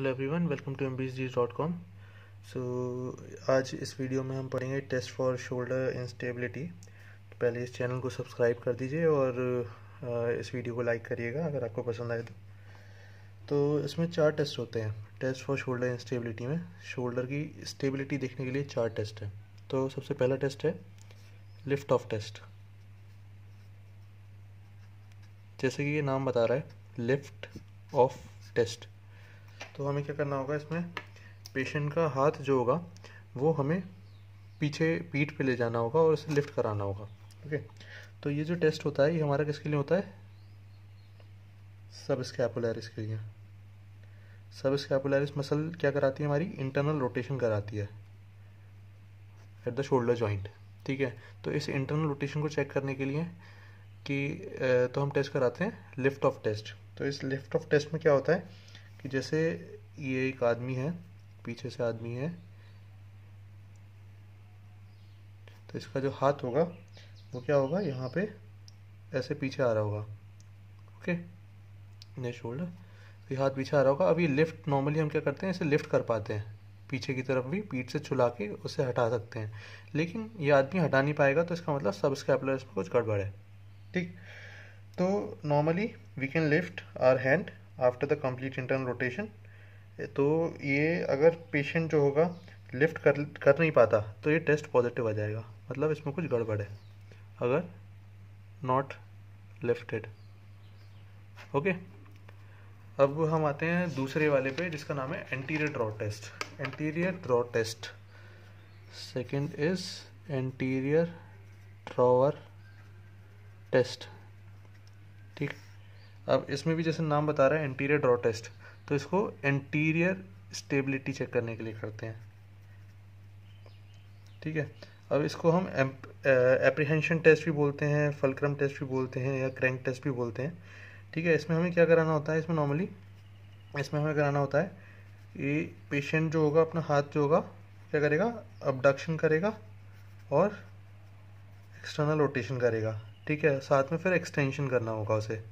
hello everyone welcome to M dot com so आज इस video में हम पढ़ेंगे टेस्ट फॉर शोल्डर इंस्टेबिलिटी तो पहले इस चैनल को सब्सक्राइब कर दीजिए और इस वीडियो को लाइक करिएगा अगर आपको पसंद आए तो तो इसमें चार टेस्ट होते हैं टेस्ट फॉर शोल्डर इंस्टेबिलिटी में शोल्डर की स्टेबिलिटी देखने के लिए चार टेस्ट हैं तो सबसे पहला टेस्ट है लिफ्ट ऑफ टेस्ट जैसे कि ये नाम बता रहा है लिफ्ट ऑफ टेस्ट तो हमें क्या करना होगा इसमें पेशेंट का हाथ जो होगा वो हमें पीछे पीठ पे ले जाना होगा और उसे लिफ्ट कराना होगा ओके तो ये जो टेस्ट होता है ये हमारा किसके लिए होता है सब स्कैपुलरिस के लिए सब स्कैपुलरिस मसल क्या कराती है हमारी इंटरनल रोटेशन कराती है एट द शोल्डर जॉइंट ठीक है तो इस इंटरनल रोटेशन को चेक करने के लिए कि तो हम टेस्ट कराते हैं लिफ्ट ऑफ टेस्ट तो इस लिफ्ट ऑफ टेस्ट में क्या होता है कि जैसे ये एक आदमी है पीछे से आदमी है तो इसका जो हाथ होगा वो क्या होगा यहाँ पे ऐसे पीछे आ रहा होगा ओके ने शोल्डर तो ये हाथ पीछे आ रहा होगा अब ये लिफ्ट नॉर्मली हम क्या करते हैं इसे लिफ्ट कर पाते हैं पीछे की तरफ भी पीठ से छुला के उसे हटा सकते हैं लेकिन ये आदमी हटा नहीं पाएगा तो इसका मतलब सब स्कैपलर इसमें कुछ गड़बड़ है ठीक तो normally we can lift our hand after the complete internal rotation तो ये अगर पेशेंट जो होगा लिफ्ट कर कर नहीं पाता तो ये टेस्ट पॉजिटिव आ जाएगा मतलब इसमें कुछ गड़बड़ है अगर नॉट लिफ्टेड ओके अब हम आते हैं दूसरे वाले पे जिसका नाम है anterior draw test anterior draw test second is anterior drawer test ठीक अब इसमें भी जैसे नाम बता रहा है एंटीरियर ड्रॉ टेस्ट तो इसको एंटीरियर स्टेबिलिटी चेक करने के लिए करते हैं ठीक है अब इसको हम एप्रीहेंशन टेस्ट भी बोलते हैं फलक्रम टेस्ट भी बोलते हैं या क्रैंक टेस्ट भी बोलते हैं ठीक है इसमें हमें क्या कराना होता है इसमें नॉर्मली इसमें हमें कराना होता है ये पेशेंट जो होगा अपना हाथ जो होगा क्या करेगा अबडक्शन करेगा और एक्सटर्नल रोटेशन करेगा ठीक है साथ में फिर एक्सटेंशन करना होगा उसे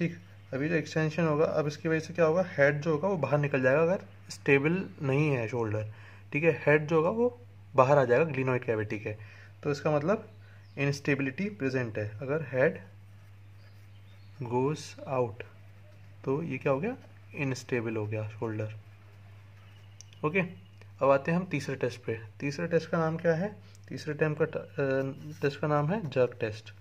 ठीक अभी जो तो एक्सटेंशन होगा अब इसकी वजह से क्या होगा हेड जो होगा वो बाहर निकल जाएगा अगर स्टेबल नहीं है शोल्डर ठीक है हेड जो होगा वो बाहर आ जाएगा ग्लिनोइड कैविटी के तो इसका मतलब इनस्टेबिलिटी प्रेजेंट है अगर हेड गोस आउट तो ये क्या हो गया इनस्टेबल हो गया शोल्डर ओके अब आते हैं हम तीसरे टेस्ट पे तीसरे टेस्ट का नाम क्या है तीसरे टाइम का टेस्ट का नाम है जर्क टेस्ट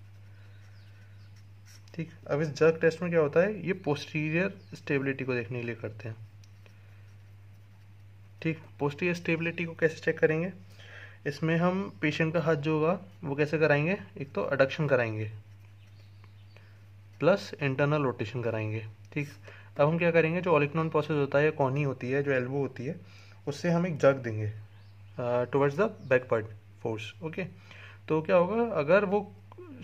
ठीक अब इस जर्क टेस्ट में क्या होता है ये पोस्टीरियर स्टेबिलिटी को देखने के लिए करते हैं ठीक पोस्टीरियर स्टेबिलिटी को कैसे चेक करेंगे इसमें हम पेशेंट का हाथ जो होगा वो कैसे कराएंगे एक तो अडक्शन कराएंगे प्लस इंटरनल रोटेशन कराएंगे ठीक अब हम क्या करेंगे जो ओलिक्नॉन प्रोसेस होता है कॉनी होती है जो एल्बो होती है उससे हम एक जग देंगे towards the back part force okay तो क्या होगा अगर वो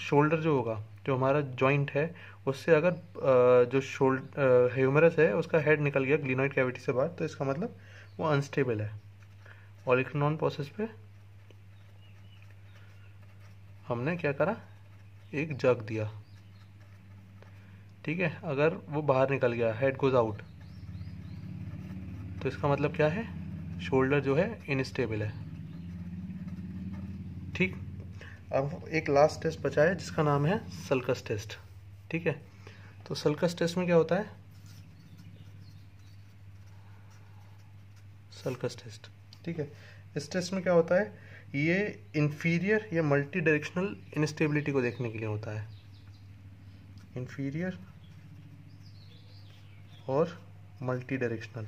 शोल्डर जो होगा जो हमारा जॉइंट है उससे अगर जो शोल्ड ह्यूमरस है उसका हेड निकल गया ग्लिनॉइड कैविटी से बाहर तो इसका मतलब वो अनस्टेबल है ऑलिक्नॉन प्रोसेस पे हमने क्या करा एक जग दिया ठीक है अगर वो बाहर निकल गया हेड गोज आउट तो इसका मतलब क्या है शोल्डर जो है इनस्टेबल है ठीक अब एक लास्ट टेस्ट बचा है जिसका नाम है सल्कस टेस्ट ठीक है तो सल्कस टेस्ट में क्या होता है सल्कस टेस्ट ठीक है इस टेस्ट में क्या होता है ये इन्फीरियर या मल्टी डायरेक्शनल इनस्टेबिलिटी को देखने के लिए होता है इन्फीरियर और मल्टी डायरेक्शनल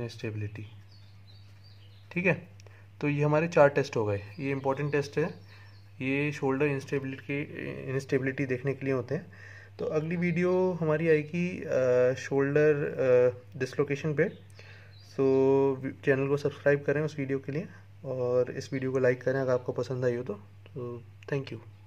इनस्टेबिलिटी ठीक है तो ये हमारे चार टेस्ट हो गए ये इंपॉर्टेंट टेस्ट है ये शोल्डर इंस्टेबिलिटी इंस्टेबिलिटी देखने के लिए होते हैं तो अगली वीडियो हमारी आएगी शोल्डर डिसलोकेशन पे सो चैनल को सब्सक्राइब करें उस वीडियो के लिए और इस वीडियो को लाइक करें अगर आपको पसंद आई हो तो थैंक यू